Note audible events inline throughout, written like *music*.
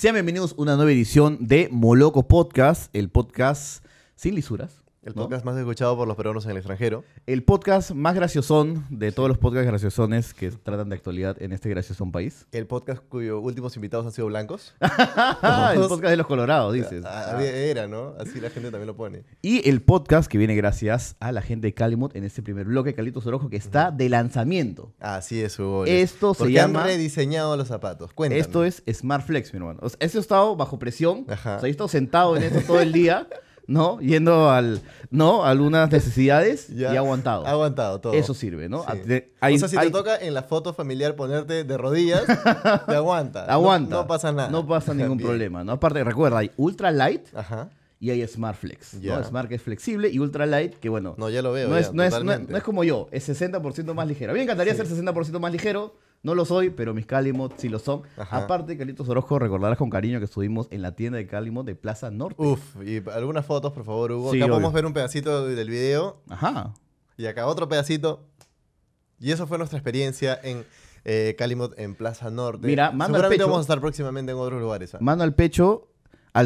Sean bienvenidos a una nueva edición de Moloco Podcast, el podcast sin lisuras, el podcast más escuchado por los peruanos en el extranjero. El podcast más graciosón de todos los podcasts graciosones que tratan de actualidad en este graciosón país. El podcast cuyos últimos invitados han sido blancos. *laughs* el podcast de los colorados, dices. Ah, ah, era, ¿no? Así la gente también lo pone. Y el podcast que viene gracias a la gente de Calimut en este primer bloque, Calitos Orojo, que está de lanzamiento. Así es, Hugo. Esto se llama... han rediseñado los zapatos. Cuéntame. Esto es Smartflex, Flex, mi hermano. Ese ha estado bajo presión. Ajá. O sea, he estado sentado en esto todo el día. *laughs* ¿no? Yendo al, ¿no? A algunas necesidades y aguantado. Aguantado todo. Eso sirve, ¿no? Ah, si te toca en la foto familiar ponerte de rodillas, te aguanta. *laughs* Aguanta. No, pasa nada. No pasa ningún *laughs* problema, ¿no? Aparte, recuerda, hay ultra light. y hay Smart Flex. Smart que es flexible y Ultra Light que bueno. No, ya lo veo. No, es, como yo, es 60% más ligero. A mí me encantaría ser 60% más ligero. No lo soy, pero mis Calimot sí lo son. Aparte, Carlitos Orozco, recordarás con cariño que estuvimos en la tienda de Calimot de Plaza Norte. Uf, y algunas fotos, por favor, Hugo. acá podemos ver un pedacito del video. Ajá. Y acá otro pedacito. Y eso fue nuestra experiencia en eh, Calimot en Plaza Norte. Mira, al pecho. vamos a estar próximamente en otros lugares. ¿ah? al pecho,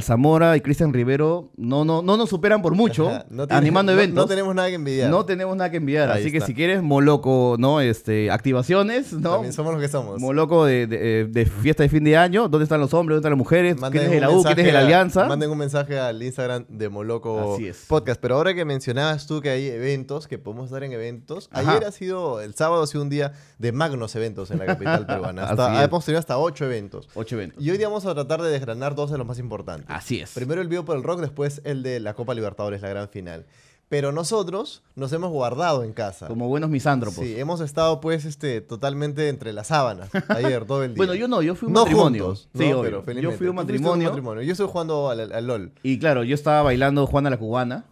Zamora y Cristian Rivero no, no, no nos superan por mucho *laughs* animando eventos. No, tenemos nada que envidiar. No tenemos nada que envidiar. así que si quieres, Moloco, ¿no? Este, activaciones, ¿no? También somos los que somos. Moloco de, eh, de, fiesta de fin de año. ¿Dónde están los hombres? ¿Dónde están las mujeres? ¿Quién es de la ¿Quién es la Alianza? manden un mensaje al Instagram de Moloco Podcast. Pero ahora que mencionabas tú que hay eventos, que podemos estar en eventos. Ayer ha sido, el sábado ha sido un día de magnos eventos en la capital *laughs* peruana. Hasta, hemos tenido hasta ocho eventos. Ocho eventos. Y hoy día vamos a tratar de desgranar dos de los más importantes. Así es. Primero el vivo por el rock, después el de la Copa Libertadores, la gran final. Pero nosotros nos hemos guardado en casa. Como buenos misántropos. Sí, hemos estado pues este, totalmente entre las sábanas ayer, todo el *laughs* día. Bueno, yo no, yo fui un no matrimonio. Juntos, sí, no, Pero Yo fui un matrimonio. Yo estoy jugando al, al, LOL. Y claro, yo estaba bailando Juana la Cubana.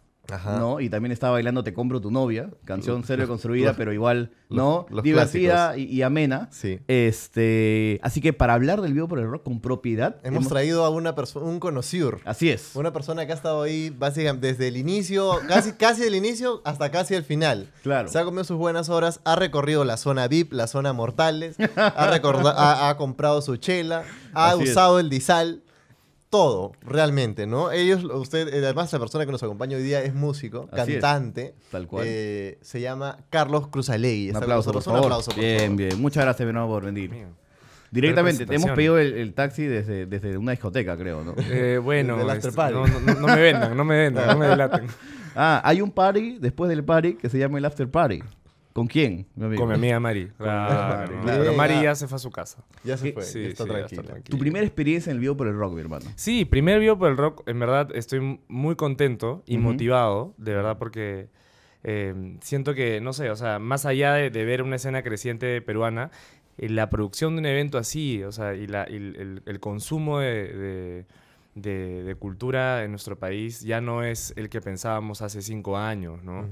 ¿no? Y también estaba bailando Te compro tu novia, canción serio construida, pero igual, ¿no? Los, y, amena. Este, así que para hablar del vivo por el rock con propiedad. Hemos, traído a una persona, un conocido. Así es. Una persona que ha estado ahí básicamente desde el inicio, casi, casi del inicio hasta casi el final. Claro. Se ha comido sus buenas horas, ha recorrido la zona VIP, la zona mortales, *laughs* ha, ha, comprado su chela, ha usado el disal todo, realmente, ¿no? Ellos, usted, eh, además la persona que nos acompaña hoy día es músico, cantante. tal cual. Eh, se llama Carlos Cruzalegui. Un aplauso, por favor. Un aplauso, por bien, favor. bien. Muchas gracias, de por venir. Directamente, te hemos pedido el, taxi desde, una discoteca, creo, ¿no? Eh, bueno, este, no, me vendan, no me vendan, no me *laughs* delaten. Ah, hay un party después del party que se llama el after party. ¿Con quién? Con mi amiga Mari. Pero *laughs* Mari ya se fue a su casa. Ya se fue. Sí, está, Tu primera experiencia en el vivo por el rock, mi hermano. Sí, primer vivo por el rock. En verdad estoy muy contento y motivado, de verdad, porque eh, siento que, no sé, o sea, más allá de, ver una escena creciente peruana, eh, la producción de un evento así, o sea, y, el, consumo de de, cultura en nuestro país ya no es el que pensábamos hace cinco años, ¿no?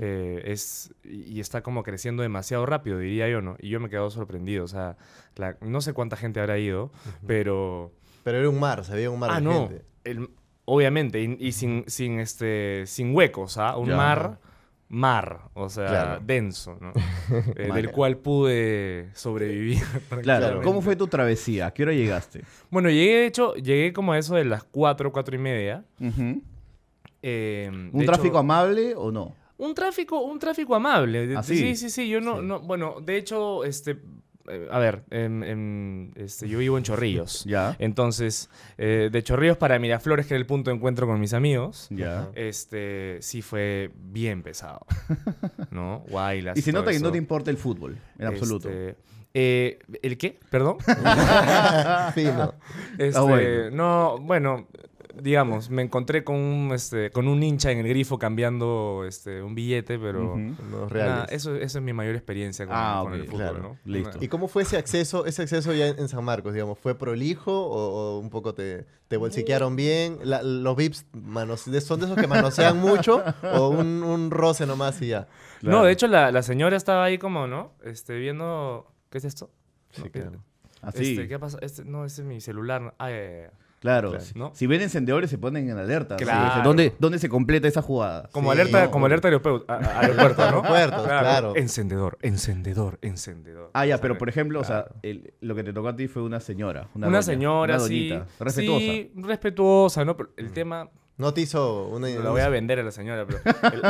Eh, es, y está como creciendo demasiado rápido, diría yo, ¿no? Y yo me he quedado sorprendido, o sea, no sé cuánta gente habrá ido, pero... Pero era un mar, se veía un mar ah, de gente. obviamente, y, sin, sin, este, sin huecos, ¿ah? Un mar mar, o sea, denso, ¿no? *laughs* Eh, del cual pude sobrevivir. *laughs* Claro, ¿cómo fue tu travesía? ¿A qué hora llegaste? Bueno, llegué, de hecho, llegué como a eso de las cuatro, cuatro y media. Eh, ¿Un tráfico amable o no? Un tráfico, un tráfico amable. Ah, sí? sí, sí, Yo no, no, bueno, de hecho, este, eh, a ver, este, yo vivo en Chorrillos. *laughs* Ya. Entonces, eh, de Chorrillos para Miraflores, que era el punto de encuentro con mis amigos, ya. este, sí fue bien pesado. *laughs* ¿No? Guay Guaylas. Y se nota que no te importa el fútbol, en este, absoluto. Eh, ¿El qué? ¿Perdón? *laughs* sí, no. Este, ah, no, bueno, digamos, me encontré con un, este, con un hincha en el grifo cambiando este, un billete, pero... eso, eso, es mi mayor experiencia con, ah, el fútbol, ¿no? Listo. ¿Y cómo fue ese acceso, ese acceso ya en, San Marcos, digamos? ¿Fue prolijo o, un poco te, te bolsiquearon mm. bien? ¿Los VIPs manos, son de esos que manosean mucho o un, roce nomás y ya? No, de hecho la, la, señora estaba ahí como, ¿no? Este, viendo... ¿Qué es esto? Así. Este, ¿Qué pasa? Este, no, ese es mi celular. Ah, eh, Claro, si ven encendedores se ponen en alerta. Claro. ¿Dónde, ¿Dónde, se completa esa jugada? Como alerta, como alerta a, aeropuerto claro. Encendedor, encendedor, encendedor. Ah, ya, pero por ejemplo, o sea, lo que te tocó a ti fue una señora. Una, señora, sí. Respetuosa. Sí, respetuosa, ¿no? el mm. tema... No te hizo una... La voy a vender a la señora, pero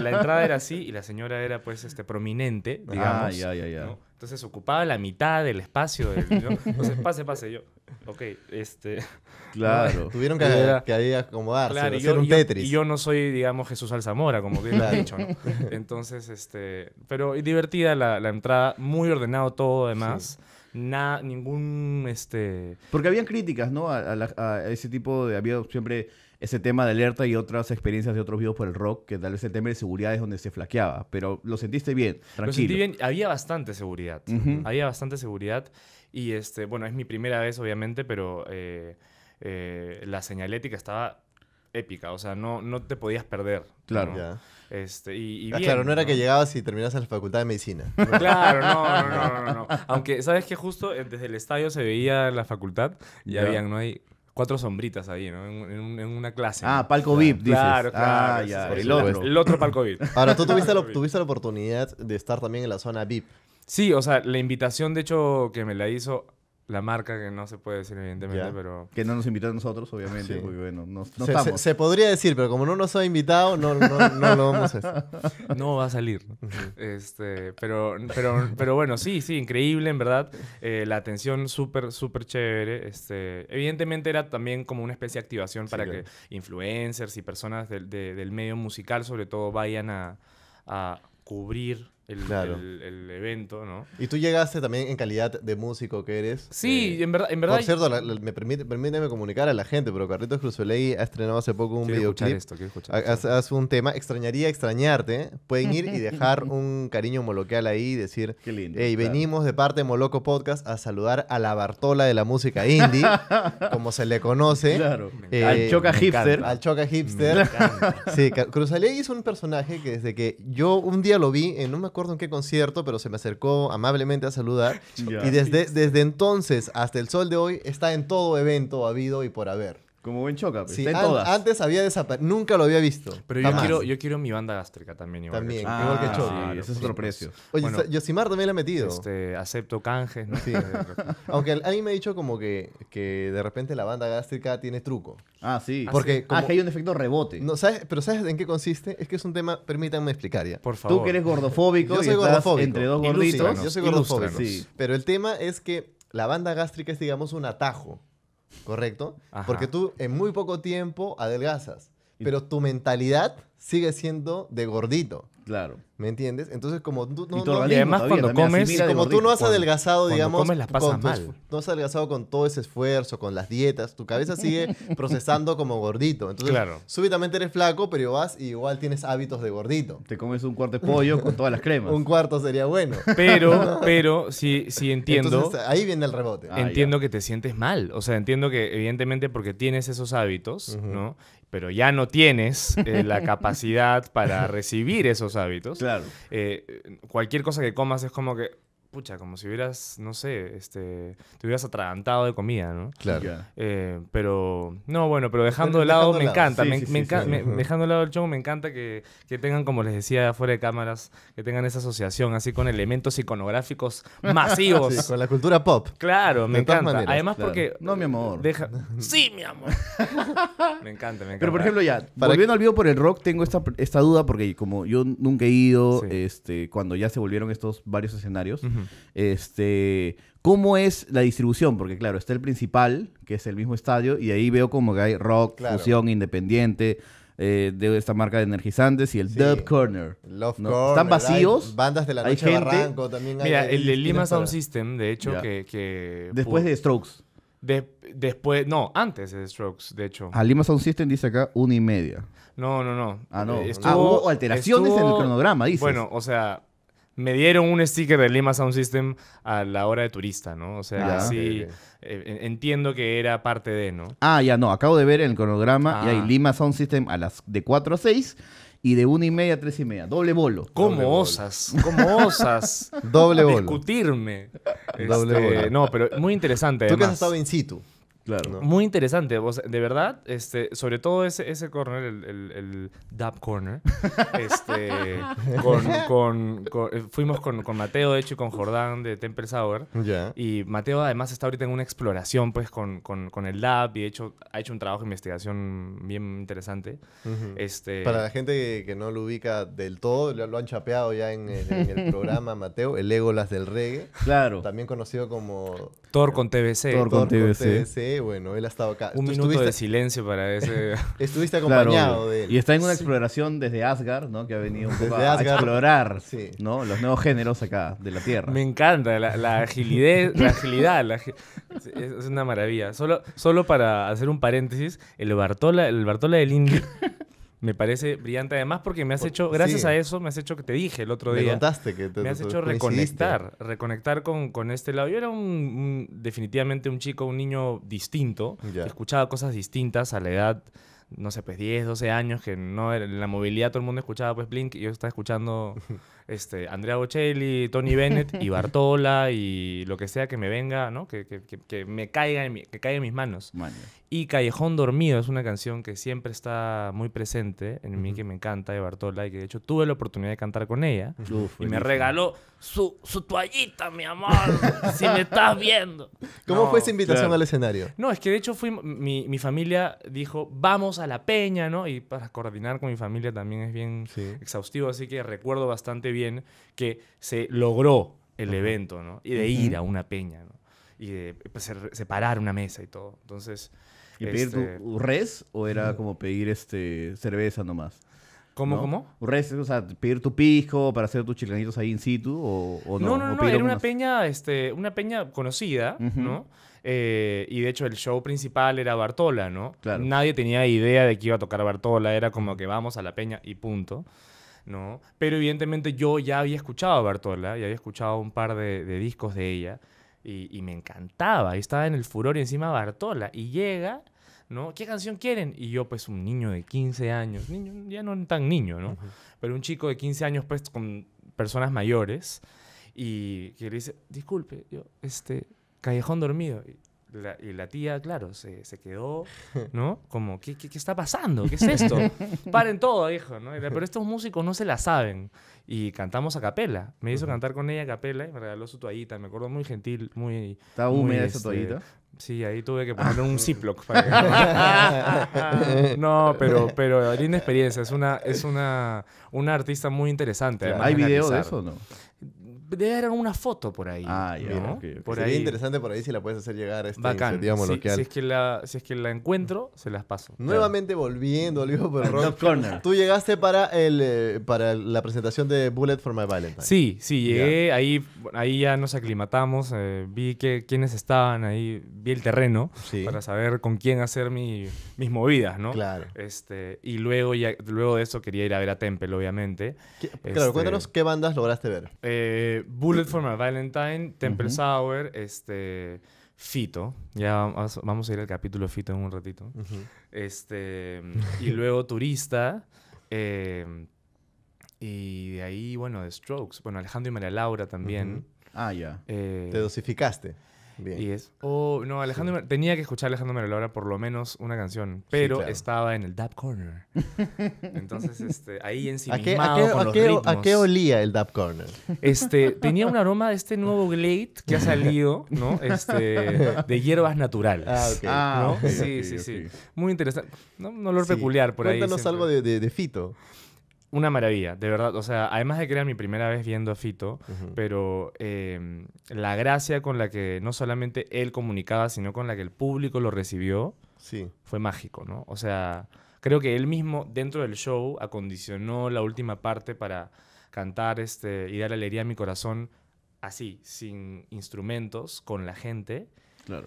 la entrada era así y la señora era, pues, este, prominente, ah, digamos. Ah, ya, ya, Entonces ocupaba la mitad del espacio. Entonces, pase, pase yo ok, este. *laughs* Claro. *laughs* Tuvieron que, ahí acomodarse, un y yo no soy, digamos, Jesús Alzamora, como bien lo dicho, ¿no? *laughs* Entonces, este. Pero divertida la, entrada, muy ordenado todo, además. Nada, ningún este porque habían críticas no a, a, ese tipo de había siempre ese tema de alerta y otras experiencias de otros videos por el rock, que tal vez el tema de seguridad es donde se flaqueaba, pero lo sentiste bien, tranquilo. Lo sentí bien, había bastante seguridad, había bastante seguridad y este, bueno, es mi primera vez obviamente, pero eh, eh, la señalética estaba épica, o sea, no, no te podías perder. Claro. Este, y, ah, claro, no, era que llegabas y terminas en la facultad de medicina. *laughs* Claro, no, no, no, no, Aunque, ¿sabes que Justo eh, desde el estadio se veía la facultad y habían, ¿no? hay cuatro sombritas ahí, ¿no? En, una clase. Ah, palco VIP, dices. Claro, ah, claro. el, otro, el, otro, palco VIP. *laughs* Ahora, tú tuviste, tuviste la oportunidad de estar también en la zona VIP. Sí, o sea, la invitación, de hecho, que me la hizo la marca que no se puede decir, evidentemente, pero. Que no nos invitó a nosotros, obviamente, porque bueno, no, se, podría decir, pero como no nos ha invitado, no, no, no lo vamos a hacer. *laughs* No va a salir. este, pero, pero, pero bueno, sí, sí, increíble, en verdad. Eh, la atención súper, súper chévere. Este, evidentemente era también como una especie de activación para que influencers y personas del, medio musical, sobre todo, vayan a, a cubrir el, el, evento, ¿no? Y tú llegaste también en calidad de músico que eres. Sí, eh, en verdad. En verdad por cierto, me permite, permíteme comunicar a la gente, pero Carlitos Cruzalei ha estrenado hace poco un videoclip. Esto, escuchar, hace, un tema, extrañaría extrañarte. Pueden ir y dejar *laughs* un cariño moloqueal ahí y decir, Qué lindo, hey, venimos de parte de Moloco Podcast a saludar a la Bartola de la música indie, *laughs* como se le conoce. Claro. Eh, al Choca Hipster. Al Choca Hipster. Sí, Cruzalei es un personaje que desde que yo un día lo vi en una acuerdo en qué concierto, pero se me acercó amablemente a saludar. *laughs* Y desde, desde entonces hasta el sol de hoy está en todo evento habido y por haber. Como buen choca, pues. antes había desaparecido. Nunca lo había visto. Pero yo quiero, yo mi banda gástrica también. Igual También. que es otro precio. Oye, Yosimar también la ha metido. Este, acepto canjes, *laughs* Aunque a mí me ha dicho como que, que de repente la banda gástrica tiene truco. Ah, sí. Ah, Porque ah, que hay un efecto rebote. No, ¿sabes? Pero ¿sabes en qué consiste? Es que es un tema, permítanme explicar ya. Por favor. Tú que eres gordofóbico Yo soy entre dos gorditos. Yo soy gordofóbico. Sí. Pero el tema es que la banda gástrica es, digamos, un atajo. ¿correcto? Porque tú en muy poco tiempo adelgazas, pero tu mentalidad sigue siendo de gordito. Claro. ¿Me entiendes? Entonces, como tú no. Y, además, cuando comes. como tú no has adelgazado, digamos. mal. No has adelgazado con todo ese esfuerzo, con las dietas. Tu cabeza *laughs* sigue procesando como gordito. Entonces, súbitamente eres flaco, pero vas y igual tienes hábitos de gordito. Te comes un cuarto de pollo con todas las cremas. un cuarto sería bueno. Pero, *laughs* pero, sí, sí entiendo. Entonces, ahí viene el rebote. entiendo que te sientes mal. O sea, entiendo que, evidentemente, porque tienes esos hábitos, ¿no? pero ya no tienes eh, la capacidad para recibir esos hábitos. *laughs* Claro. Eh, cualquier cosa que comas es como que, pucha, como si hubieras, no sé, este, te hubieras atragantado de comida, ¿no? Claro. Eh, pero, no, bueno, pero dejando de lado, me encanta, dejando de lado el chongo, me encanta que, que, tengan, como les decía, fuera de cámaras, que tengan esa asociación así con elementos iconográficos *laughs* masivos. con la cultura pop. Claro, me encanta. Además porque... No, mi amor. *laughs* sí, mi amor. *laughs* me encanta, me encanta. Pero, por ejemplo, ya, Para volviendo al vivo por el rock, tengo esta, esta duda porque como yo nunca he ido, este, cuando ya se volvieron estos varios escenarios, este, ¿Cómo es la distribución? Porque claro, está el principal, que es el mismo estadio, y ahí veo como que hay rock, fusión, independiente, eh, de esta marca de energizantes, y el Dub Corner. Están vacíos. hay bandas de la gente. también. Mira, el de Lima Sound System, de hecho, que, Después de Strokes. Después... No, antes de Strokes, de hecho. A ah, Lima Sound System dice acá una y media. No, no, no. Ah, no. Eh, ah, hubo alteraciones en el cronograma, dice. Bueno, o sea, me dieron un sticker de Lima Sound System a la hora de turista, ¿no? O sea, así eh, entiendo que era parte de, ¿no? Ah, ya no, acabo de ver en el cronograma y hay ah. Lima Sound System a las de 4 a 6 y de 1 y media a tres y media. Doble bolo. ¿Cómo osas? Bolo. ¿Cómo osas? *laughs* Doble Discutirme. Doble este, bolo. No, pero muy interesante. Tú has estado in situ. Muy interesante, de verdad, este, sobre todo ese, ese corner, el, el, corner, *laughs* este, *laughs* con, eh, fuimos con, Mateo, de hecho, y con Jordán de Temple Sour, y Mateo además está ahorita en una exploración, pues, con, el dub, y de hecho, ha hecho un trabajo de investigación bien interesante. Este Para la gente que, no lo ubica del todo, lo, han chapeado ya en, el programa, *laughs* Mateo, el las del reggae. Claro. También conocido como... Thor con TBC. con Con bueno, él ha estado acá. Un minuto de silencio para ese. *laughs* estuviste acompañado de él. Y está en una exploración desde Asgard, ¿no? Que ha venido un poco a, explorar ¿no? los nuevos géneros acá de la Tierra. Me encanta, la, agilidad, la agilidad es, una maravilla. Solo, solo para hacer un paréntesis, el Bartola, el Bartola del Indio me parece brillante además porque me has hecho, gracias a eso, me has hecho que te dije el otro día. me has hecho reconectar, reconectar con, con este lado. Yo era un, definitivamente un chico, un niño distinto, escuchaba cosas distintas a la edad, no sé, pues 10, 12 años, que no en la movilidad todo el mundo escuchaba pues Blink y yo estaba escuchando *laughs* este, Andrea Bocelli, Tony Bennett y *laughs* Bartola y lo que sea que me venga, ¿no? Que, que, que me caiga en, que caiga en mis manos. Y Callejón Dormido es una canción que siempre está muy presente en mí, que me encanta de Bartola y que de hecho tuve la oportunidad de cantar con ella. y me regaló su, su, toallita, mi amor, si me estás viendo. ¿Cómo fue esa invitación al escenario? No, es que de hecho fui, mi, mi, familia dijo, vamos a la peña, ¿no? Y para coordinar con mi familia también es bien exhaustivo, así que recuerdo bastante bien que se logró el evento, ¿no? Y de ir a una peña, Y de pues, separar una mesa y todo. Entonces... ¿Y pedir este, res o era como pedir este cerveza nomás? ¿Cómo, cómo? Res, o sea, pedir tu pisco para hacer tus chilenitos ahí in situ o, no. No, no, no, era una peña, este, una peña conocida, ¿no? Eh, y de hecho el show principal era Bartola, ¿no? Nadie tenía idea de que iba a tocar Bartola, era como que vamos a la peña y punto. ¿no? Pero evidentemente yo ya había escuchado a Bartola, y había escuchado un par de, discos de ella y, me encantaba. y estaba en el furor y encima Bartola y llega, ¿no? ¿Qué canción quieren? Y yo pues un niño de 15 años, niño, ya no tan niño, ¿no? Pero un chico de 15 años pues con personas mayores y que le dice, disculpe, yo, este, Callejón Dormido. La, y la tía, claro, se, quedó, *laughs* ¿no? Como, ¿qué, está pasando? ¿Qué es esto? *laughs* Paren todo, hijo! ¿no? Pero estos músicos no se la saben. Y cantamos a capela. Me hizo cantar con ella a capela y me regaló su toallita. Me acuerdo muy gentil, muy... ¿Estaba húmeda esa este, toallita? Sí, ahí tuve que poner un Ziploc. Para *laughs* no, pero, pero linda experiencia. Es una, es una, una artista muy interesante. ¿Hay video de eso o no? debe una foto por ahí. Ah, Sería ahí. interesante por ahí si la puedes hacer llegar a este, Bacán. Si, es que la, si es que la encuentro, se las paso. Nuevamente volviendo al por Rock Corner. Tú llegaste para, el, eh, para la presentación de Bullet for My Valentine. Sí, sí, llegué. Ahí, ahí ya nos aclimatamos. Eh, vi que, quiénes estaban ahí. Vi el terreno para saber con quién hacer mis movidas, ¿no? Claro. Este, y luego, ya, luego de eso quería ir a ver a Temple, obviamente. claro, este cuéntanos qué bandas lograste ver. Eh Bullet for My Valentine, Temple Sour, este, Fito. Ya vamos, a ir al capítulo Fito en un ratito. Este, *laughs* y luego Turista. Em, y de ahí, bueno, de Strokes. Bueno, Alejandro y María Laura también. Ah, ya. Eh, Te dosificaste. Y es, oh, no, Alejandro, tenía que escuchar a Alejandro Merolora por lo menos una canción, pero estaba en el Dab Corner. *laughs* Entonces, este, ahí encima. ¿A qué, olía el Dab Corner? Este, tenía un aroma de este nuevo Glade que ha salido, ¿no? Este, de hierbas naturales. Ah, ah sí, sí, sí. Muy interesante. No, un olor peculiar por ahí. Cuéntanos algo de, de Fito una maravilla, de verdad. O sea, además de que era mi primera vez viendo a Fito, pero em, la gracia con la que no solamente él comunicaba, sino con la que el público lo recibió, fue mágico, ¿no? O sea, creo que él mismo dentro del show acondicionó la última parte para cantar este, y dar alegría a mi corazón así, sin instrumentos, con la gente.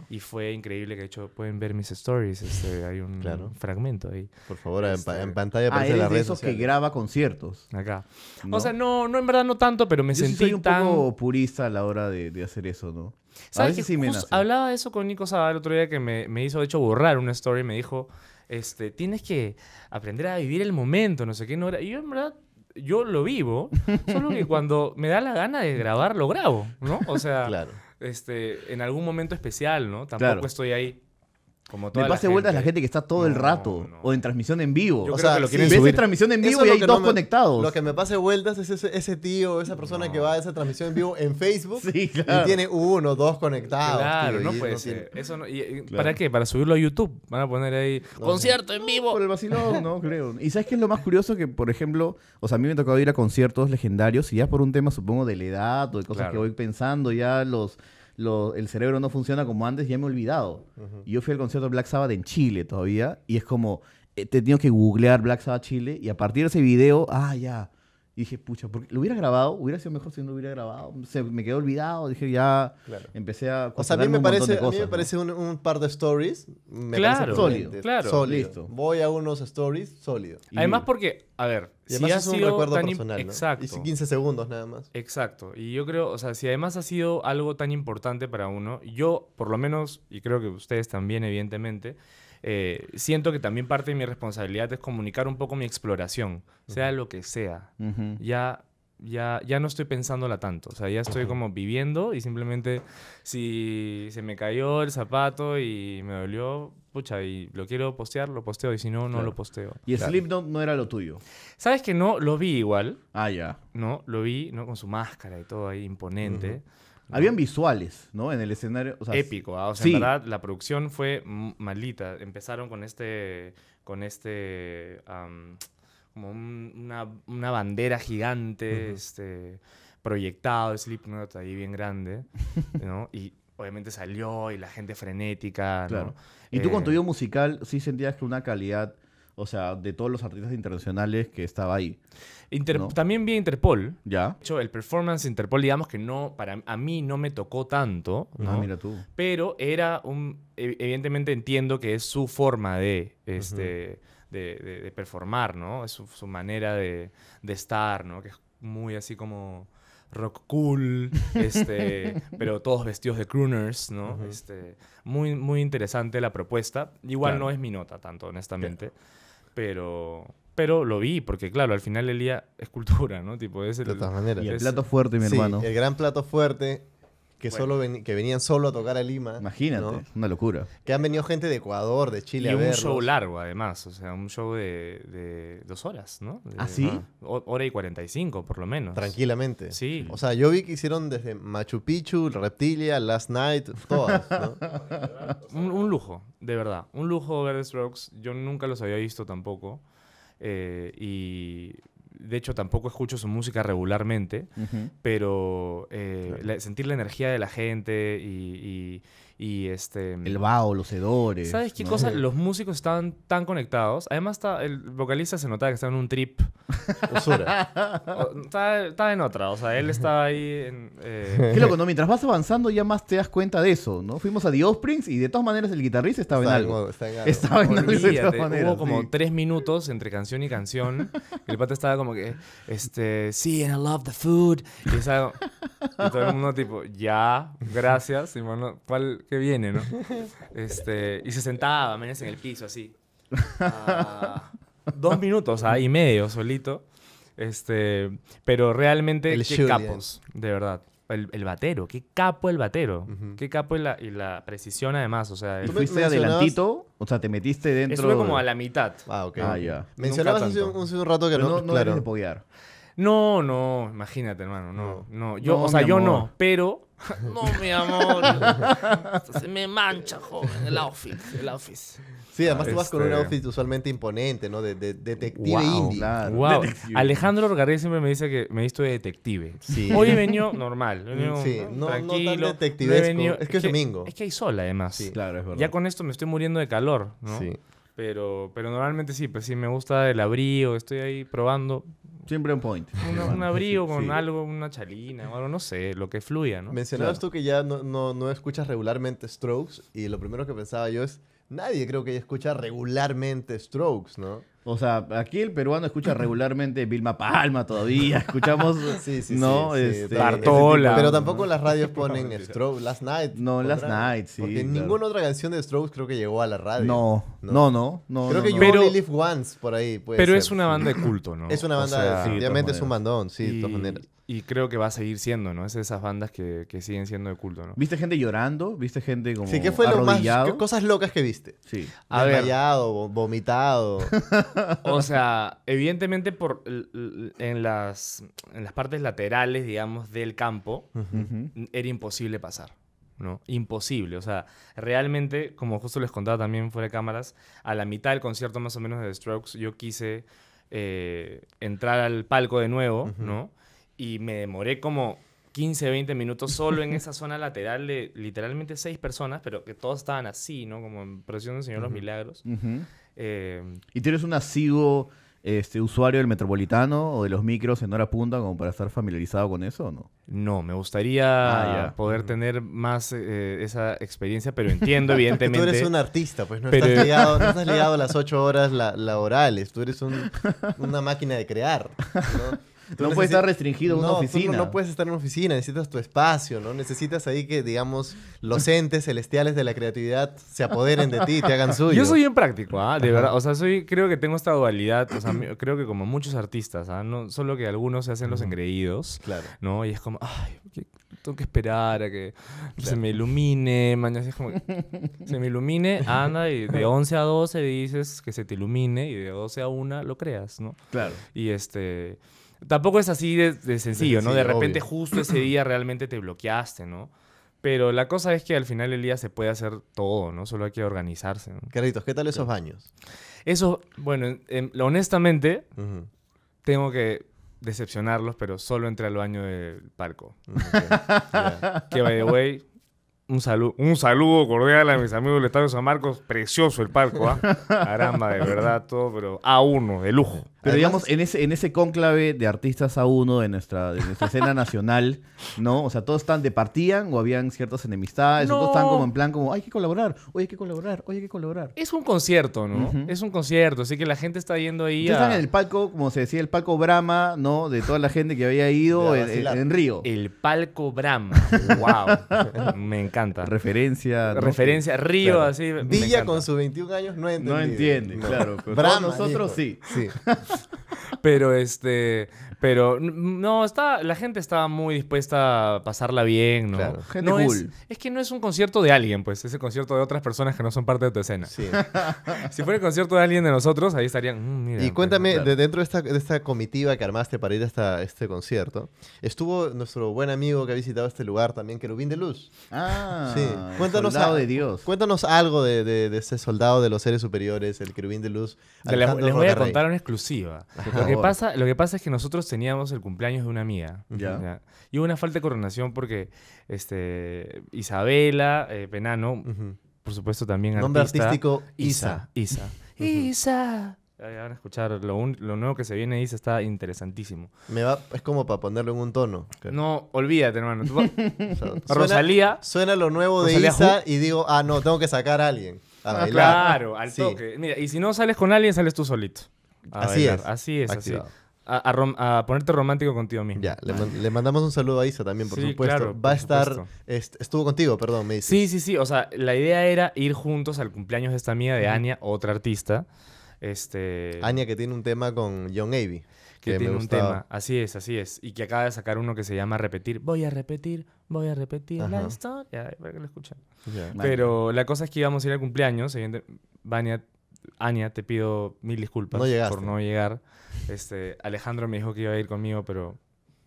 Y fue increíble que de hecho pueden ver mis stories. Este, hay un fragmento ahí. Por favor, en, este, pantalla aparece ah, la red que graba conciertos. Acá. O sea, no, no, en verdad no tanto, pero me sentí un poco purista a la hora de, hacer eso, ¿no? ¿Sabes que Hablaba de eso con Nico Saba el otro día que me, hizo, de hecho, borrar una story. Me dijo, este, tienes que aprender a vivir el momento, no sé qué. No y yo, en verdad, yo lo vivo, solo que *laughs* cuando me da la gana de grabar, lo grabo, ¿no? O sea... claro este, en algún momento especial, ¿no? Tampoco estoy ahí me pase vueltas la gente que está todo el rato o en transmisión en vivo. o sea, lo en transmisión en vivo y hay dos conectados. Lo que me pase vueltas es ese, tío, esa persona que va a esa transmisión en vivo en Facebook *laughs* y tiene uno, dos conectados. Claro, no puede ser. Eso ¿Para qué? Para subirlo a YouTube. Van a poner ahí. Concierto en vivo. Por el vacilón, no creo. Y sabes qué es lo más curioso que, por ejemplo, o sea, a mí me ha tocado ir a conciertos legendarios y ya por un tema, supongo, de la edad o de cosas que voy pensando, ya los el cerebro no funciona como antes, ya me he olvidado. yo fui al concierto de Black Sabbath en Chile todavía, y es como, he eh, tenido que googlear Black Sabbath Chile, y a partir de ese video, ah, ya. Y dije, pucha, lo hubiera grabado, hubiera sido mejor si no lo hubiera grabado. Se me quedó olvidado, dije, ya empecé a... O sea, a mí me parece, un, par de stories. Me claro, sólido, claro. Voy a unos stories, sólido. Además porque, a ver, y además es un recuerdo personal, ¿no? Exacto. Y 15 segundos nada más. Exacto. Y yo creo, o sea, si además ha sido algo tan importante para uno, yo, por lo menos, y creo que ustedes también, evidentemente, eh, siento que también parte de mi responsabilidad es comunicar un poco mi exploración, sea lo que sea. Ya ya, ya no estoy pensándola tanto. O sea, ya estoy como viviendo y simplemente si se me cayó el zapato y me dolió, pucha, y lo quiero postear, lo posteo, y si no, no lo posteo. Y Slipknot no era lo tuyo. Sabes que no, lo vi igual. Ah, ya. No, lo vi, ¿no? Con su máscara y todo ahí, imponente. Habían visuales, ¿no? En el escenario. O sea, Épico, ah, o sea, la producción fue malita. Empezaron con este. con este. como una, bandera gigante. Este proyectado Slipknot ahí bien grande, ¿no? Y obviamente salió y la gente frenética. Claro. Y tú eh, con tu video musical sí sentías que una calidad, o sea, de todos los artistas internacionales que estaba ahí. También vi Interpol. Ya. De hecho, el performance Interpol, digamos que no, para a mí no me tocó tanto. Ah, mira tú. Pero era un, e, evidentemente entiendo que es su forma de, este, de, de, performar, ¿no? Es su, su manera de, de estar, ¿no? Que es muy así como rock cool, *laughs* este, pero todos vestidos de crooners, ¿no? este, muy, muy interesante la propuesta. Igual no es mi nota tanto, honestamente, pero... Pero lo vi, porque claro, al final el día es cultura, ¿no? Tipo, de todas maneras. el plato fuerte, mi sí, hermano. El gran plato fuerte que, solo que venían solo a tocar a Lima. Imagínate, una locura. Que han venido gente de Ecuador, de Chile. Y un show largo, además, o sea, un show de, dos horas, ¿no? ¿Ah, sí? Hora y 45, por lo menos. Tranquilamente. Sí. O sea, yo vi que hicieron desde Machu Picchu, Reptilia, Last Night, todas. ¿no? *laughs* un, lujo, de verdad. Un lujo ver The Strokes. Yo nunca los había visto tampoco. Eh, y de hecho tampoco escucho su música regularmente, pero eh, sentir la energía de la gente y, y, este... El vaho, los hedores. ¿Sabes qué cosa? Los músicos estaban tan conectados. Además, el vocalista se notaba que estaba en un trip *laughs* Osura. estaba, en otra, o sea, él estaba ahí en... Eh, qué loco, Mientras vas avanzando ya más te das cuenta de eso, ¿no? Fuimos a The Offsprings y de todas maneras el guitarrista estaba en algo. Estaba en algo Hubo como tres minutos entre canción y canción. el pate estaba como este, sí, and I love the food. Y, todo el mundo tipo, ya, gracias. Y bueno, ¿cuál que viene, no? Este, y se sentaba, menes en el piso, así. Ah, dos minutos, ah, y medio, solito. Este, pero realmente, qué de verdad. El, el batero, qué capo el batero. Qué capo y la, y la, precisión además. O sea, fuiste adelantito? O sea, te metiste dentro. fue como a la mitad. Ah, ok. Ah, ya. Mencionabas hace un, rato que no, no, no claro. No, no, imagínate, hermano. No, no. no, o sea, yo no. Pero *laughs* No, mi amor. Se me mancha, joven, el outfit, el outfit. Sí, además tú vas con un este. outfit usualmente imponente, ¿no? De, detective indie. Wow. Alejandro Orgaré siempre me dice que me visto de detective. Sí. Hoy venío normal. sí, no, tranquilo. Es que es, domingo. Es que hay sol, además. Sí, claro, es verdad. Ya con esto me estoy muriendo de calor, ¿no? Sí. Pero, pero normalmente sí, pues sí, me gusta el abrío, estoy ahí probando. Siempre un point. un abrigo con algo, una chalina o algo, no sé, lo que fluya, ¿no? Mencionabas tú que ya no, no, escuchas regularmente Strokes y lo primero que pensaba yo es, nadie creo que ya escucha regularmente Strokes, ¿no? O sea, aquí el peruano escucha regularmente Vilma Palma todavía, *laughs* escuchamos sí, sí, no, sí, este, Pero tampoco las radios *laughs* ponen Strokes, Last Night. No, Last Night, Porque ninguna otra canción de Strokes creo que llegó a la radio. No, no, no. creo que You Only Live Once por ahí. pero es una banda de culto, ¿no? *laughs* Es una banda, obviamente es un bandón, sí, y, de todas maneras. Y creo que va a seguir siendo, ¿no? Es esas bandas que, siguen siendo de culto, ¿no? ¿Viste gente llorando? ¿Viste gente como Sí, ¿qué fue lo más... cosas locas que viste? Sí. Desmayado, vomitado. *laughs* o sea, evidentemente por, en, las, en las partes laterales, digamos, del campo, era imposible pasar. ¿no? Imposible. O sea, realmente, como justo les contaba también fuera de cámaras, a la mitad del concierto más o menos de The Strokes, yo quise eh, entrar al palco de nuevo, ¿no? Y me demoré como 15, 20 minutos solo en *laughs* esa zona lateral de literalmente seis personas, pero que todos estaban así, ¿no? Como en presión del Señor los Milagros. Eh, ¿Y tienes un asiduo este, usuario del metropolitano o de los micros en hora punta como para estar familiarizado con eso o no? No, me gustaría ah, poder tener más eh, esa experiencia, pero entiendo *laughs* evidentemente... tú eres un artista, pues no, estás, ligado, no estás a las *laughs* ocho horas laborales, tú eres una máquina de crear. ¿no? no puedes estar restringido a una oficina. no, puedes estar en una oficina, necesitas tu espacio, ¿no? Necesitas ahí que, digamos, los entes celestiales de la creatividad se apoderen de ti, te hagan *laughs* suyo. Yo soy bien práctico, ¿ah? De verdad. O sea, soy, creo que tengo esta dualidad, o sea, creo que como muchos artistas, ¿ah? No, solo que algunos se hacen los engreídos, claro. ¿no? Y es como, ay, tengo que esperar a que se me ilumine, mañana es como se me ilumine, *laughs* anda y de 11 a 12 dices que se te ilumine y de 12 a 1 lo creas, ¿no? Claro. Y este Tampoco es así de, sencillo, ¿no? De repente justo ese *clears throat* día realmente te bloqueaste, ¿no? Pero la cosa es que al final del día se puede hacer todo, ¿no? Solo hay que organizarse. ¿no? ¿qué tal esos baños? Eso, bueno, honestamente, tengo que decepcionarlos, pero solo entré al baño del palco. Que, by the way, un, saludo, un saludo cordial a mis amigos del Estadio San Marcos. Precioso el palco, ¿ah? *laughs* Caramba, de verdad, todo, pero a uno de lujo. Pero digamos, en ese, en ese cónclave de artistas a uno de nuestra, de nuestra escena nacional, ¿no? O sea, todos están de o habían ciertas enemistades, todos están como en plan como, hay que colaborar, hoy hay que colaborar, hoy hay que colaborar. Es un concierto, ¿no? Es un concierto, así que la gente está yendo ahí. están en el palco, como se decía, el palco Brahma, ¿no? De toda la gente que había ido en, Río. El palco Brahma. wow. *laughs* me encanta. Referencia. Referencia, Río, así. Villa con sus 21 años no entiende. No entiende, claro. Pero pues, nosotros sí. Sí. *laughs* *laughs* Pero este, pero no, está, la gente estaba muy dispuesta a pasarla bien, ¿no? es, que no es un concierto de alguien, pues, es el concierto de otras personas que no son parte de tu escena. *laughs* si fuera el concierto de alguien de nosotros, ahí estarían. Mm, y pues, cuéntame, de dentro de esta, comitiva que armaste para ir hasta este concierto, estuvo nuestro buen amigo que ha visitado este lugar también, Querubín de Luz. Ah, sí. Cuéntanos soldado de Dios. Cuéntanos algo de, ese soldado de los seres superiores, el Querubín de Luz. Les, voy a contar una exclusiva. Lo que, pasa, lo que pasa es que nosotros teníamos el cumpleaños de una amiga. Y hubo una falta de coronación porque este, Isabela Penano, eh, por supuesto también Nombre artístico Isa. Isa. Isa. van a escuchar, lo, nuevo que se viene Isa está interesantísimo. Me va, es como para ponerlo en un tono. No, olvídate, hermano. *laughs* Rosalía. Suena, lo nuevo de Isa y digo, ah, no, tengo que sacar a alguien. Ah, claro, al toque. Mira, y si no sales con alguien, sales tú solito. así, es. así es. Así a, ponerte romántico contigo mismo. Ya, le, mandamos un saludo a Isa también, por supuesto. Va a estar. estuvo contigo, perdón, me dice Sí, sí, sí. O sea, la idea era ir juntos al cumpleaños de esta mía, de Anya, otra artista. Este... Anya que tiene un tema con John Avey. Que, tiene un tema. Así es, así es. Y que acaba de sacar uno que se llama Repetir. Voy a repetir, voy a repetir la historia. Para que lo escuchen. Pero la cosa es que íbamos a ir al cumpleaños. Vania Aña, te pido mil disculpas por no llegar. Este, Alejandro me dijo que iba a ir conmigo, pero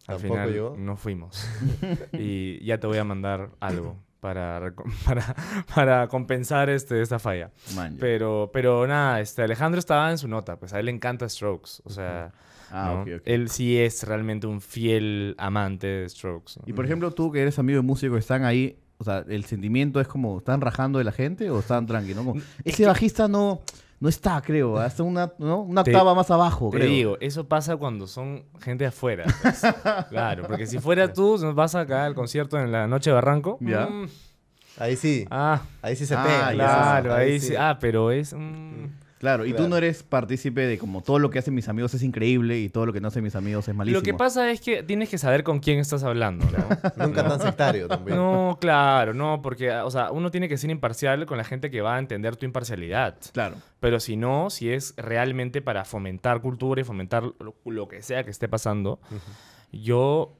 al final no fuimos. *laughs* y ya te voy a mandar algo para, *laughs* para, para compensar este, esta falla. pero, pero nada, este, Alejandro estaba en su nota, pues a él le encanta Strokes. O sea, ah, él sí es realmente un fiel amante de Strokes. Y por ejemplo, tú que eres amigo de músicos, están ahí o sea, el sentimiento es como, ¿están rajando de la gente o están tranquilos? ese bajista no, no está, creo. *laughs* Hasta una, ¿no? una octava más abajo, te digo, eso pasa cuando son gente afuera. Pues. *laughs* claro, porque si fuera tú, vas a caer al concierto en la noche de Barranco. Ya. Mm. Ahí sí. ah, Ahí sí se ah, pega. claro, ahí sí. Ah, pero es... un. Mm. Mm. Claro, y tú no eres partícipe de como todo lo que hacen mis amigos es increíble y todo lo que no hacen mis amigos es malísimo. Lo que pasa es que tienes que saber con quién estás hablando, ¿no? *laughs* Nunca tan sectario también. No, claro, no, porque, o sea, uno tiene que ser imparcial con la gente que va a entender tu imparcialidad. Claro. Pero si no, si es realmente para fomentar cultura y fomentar lo, que sea que esté pasando, yo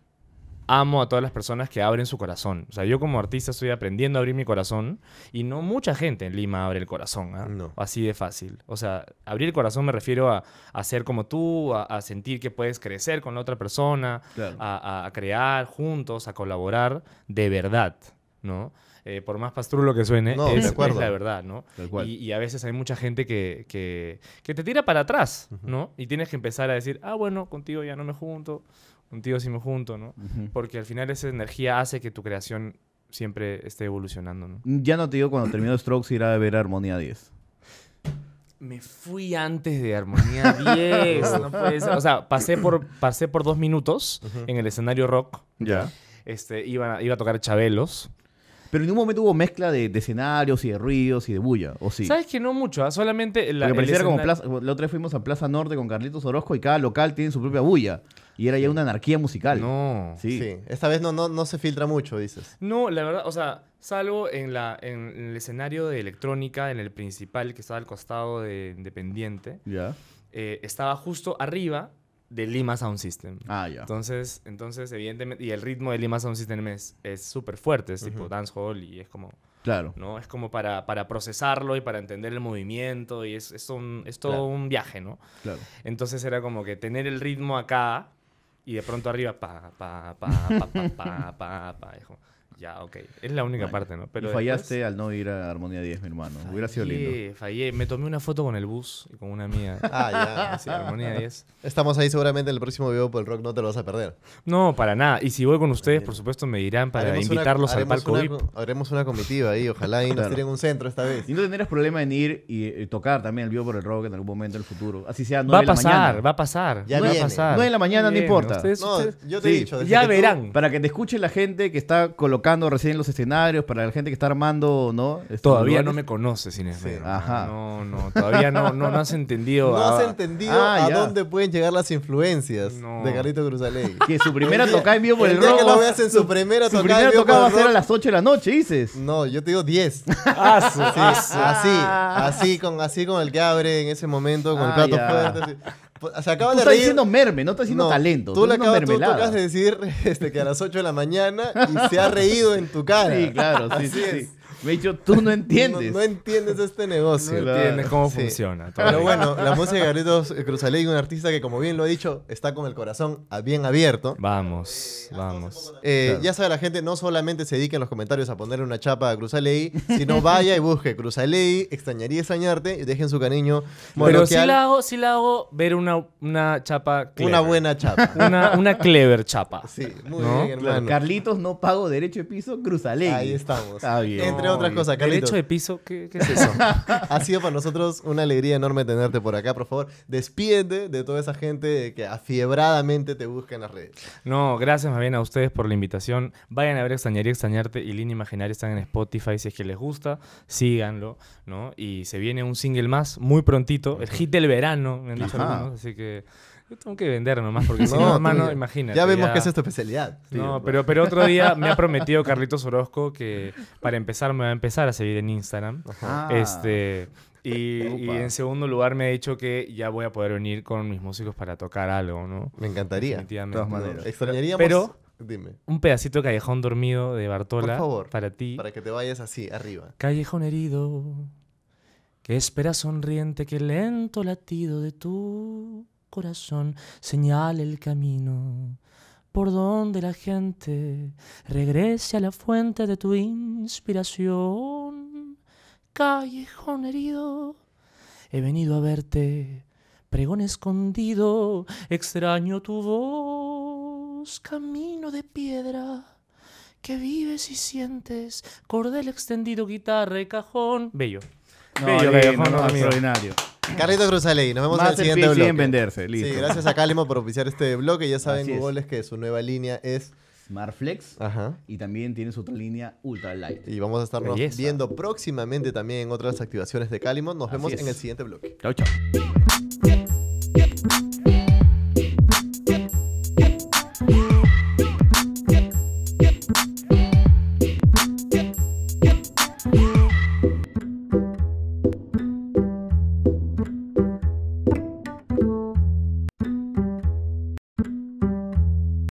amo a todas las personas que abren su corazón. O sea, yo como artista estoy aprendiendo a abrir mi corazón y no mucha gente en Lima abre el corazón. ¿ah? No. Así de fácil. O sea, abrir el corazón me refiero a, a ser como tú, a, sentir que puedes crecer con la otra persona, a, crear juntos, a colaborar de verdad, ¿no? Eh, por más pastrulo que suene, de es, la verdad, ¿no? Y, y, a veces hay mucha gente que, que, te tira para atrás, ¿no? Y tienes que empezar a decir, ah, bueno, contigo ya no me junto, un tío si me junto, ¿no? Porque al final esa energía hace que tu creación siempre esté evolucionando, ¿no? Mm, ya no te digo cuando terminó Strokes ir a ver Armonía 10. Me fui antes de Armonía 10, *laughs* O sea, pasé por, pasé por dos minutos en el escenario rock. Ya. Este, iba, iba a tocar Chabelos. Pero en ningún momento hubo mezcla de, escenarios y de ruidos y de bulla, ¿o sí? ¿Sabes que no mucho? Ah? Solamente la. la otra vez fuimos a Plaza Norte con Carlitos Orozco y cada local tiene su propia bulla. Y era ya una anarquía musical. No. Sí. Esta vez no, no, no se filtra mucho, dices. No, la verdad, o sea, salvo en, la, el escenario de electrónica, en el principal que estaba al costado de Independiente. Ya. Eh, estaba justo arriba de Lima Sound System. Ah, ya. Entonces, entonces, evidentemente, y el ritmo de Lima Sound System es súper fuerte, es tipo dancehall y es como... Claro. ¿no? Es como para, para procesarlo y para entender el movimiento y es, es, todo un viaje, ¿no? Claro. Entonces era como que tener el ritmo acá y de pronto arriba, pa, pa, pa, pa, pa, pa, pa, pa, pa, pa ya, ok. Es la única parte, ¿no? Pero fallaste al no ir a Armonía 10, mi hermano. Hubiera sido lindo. sí fallé. Me tomé una foto con el bus y con una mía. *laughs* Ah, *laughs* sí. Armonía 10. Estamos ahí seguramente en el próximo video por el rock, no te lo vas a perder. No, para nada. Y si voy con ustedes, por supuesto, me dirán para invitarlos al palco VIP. Haremos una comitiva ahí, ojalá y nos un centro esta vez. Y no tendrás problema en ir y, eh, tocar también el video por el rock en algún momento en el futuro. Así sea, no Va a pasar, va a pasar. Ya va a pasar. No en la mañana, no importa. No, yo te he dicho. ya verán. Para que te escuche la gente que está recién los escenarios, para la gente que está armando, ¿no? Este, todavía no me conoce, sin Sí. Ajá. No, no, todavía no, no, no has *laughs* entendido. No has entendido ah, a dónde pueden llegar las influencias de Carlito Cruzaley. *laughs* Que su primera tocada en vivo por el, el rock. que lo veas en su primera tocada. Su primera tocada va a ser a las 8 de la noche, dices. No, yo te digo 10. *laughs* Así, ah, ah, así, así, con, así con el que abre en ese momento, con el plato fuerte. Así. Se acaba tú de estás diciendo merme, no estás diciendo talento. Tú, le acabas, de decir este, que a las 8 de la mañana y se ha reído en tu cara. Sí, claro, sí, sí. Me dicho, tú no *laughs* entiendes. No, entiendes este negocio. No entiendes cómo funciona. Pero bueno, la música de Carlitos eh, Cruzalei, un artista que, como bien lo ha dicho, está con el corazón bien abierto. Vamos, eh, vamos. Eh, ya sabe la gente, no solamente se dedique en los comentarios a ponerle una chapa a Cruzalei, sino vaya y busque Cruzalei, extrañaría extrañarte y dejen su cariño. Pero sí la, hago, sí la hago ver una, una chapa Una buena chapa. *laughs* una, clever chapa. Sí, muy bien, hermano. Carlitos, no pago derecho de piso, Cruzalei. Ahí estamos. Está bien otra cosa, Carlitos. hecho, de piso, ¿qué, es eso? *laughs* ha sido para nosotros una alegría enorme tenerte por acá, por favor. Despídete de toda esa gente que afiebradamente te busca en las redes. No, gracias más bien a ustedes por la invitación. Vayan a ver y Extrañarte y Línea Imaginaria están en Spotify si es que les gusta. Síganlo, ¿no? Y se viene un single más muy prontito, el hit del verano, me han dicho así que tengo que vender nomás, porque *laughs* si no, hermano, ya. Ya vemos que es tu especialidad. no, pues. pero, pero otro *laughs* día me ha prometido Carlitos Orozco que para empezar me va a empezar a seguir en Instagram. Ah. Este. Y, en segundo lugar me ha dicho que ya voy a poder venir con mis músicos para tocar algo, ¿no? Me encantaría. todas maneras. Extrañaríamos... Pero, Dime. Un pedacito de Callejón Dormido de Bartola. Por favor, para ti. Para que te vayas así, arriba. Callejón herido, que espera sonriente, que lento latido de tu corazón señale el camino por donde la gente regrese a la fuente de tu inspiración. Callejón herido, he venido a verte, pregón escondido, extraño tu voz, camino de piedra que vives y sientes, cordel extendido, guitarra y cajón. Bello. bello, *clears throat* Carlitos Cruzaley, nos vemos en el siguiente bloque. venderse, listo. Sí, gracias a Calimo por oficiar este bloque. Ya saben, Google es. que su nueva línea es Smartflex Ajá. y también tiene su otra línea Ultra Light. Y vamos a estarnos viendo próximamente también en otras activaciones de Calimo. Nos vemos en el siguiente bloque. Chao, chao.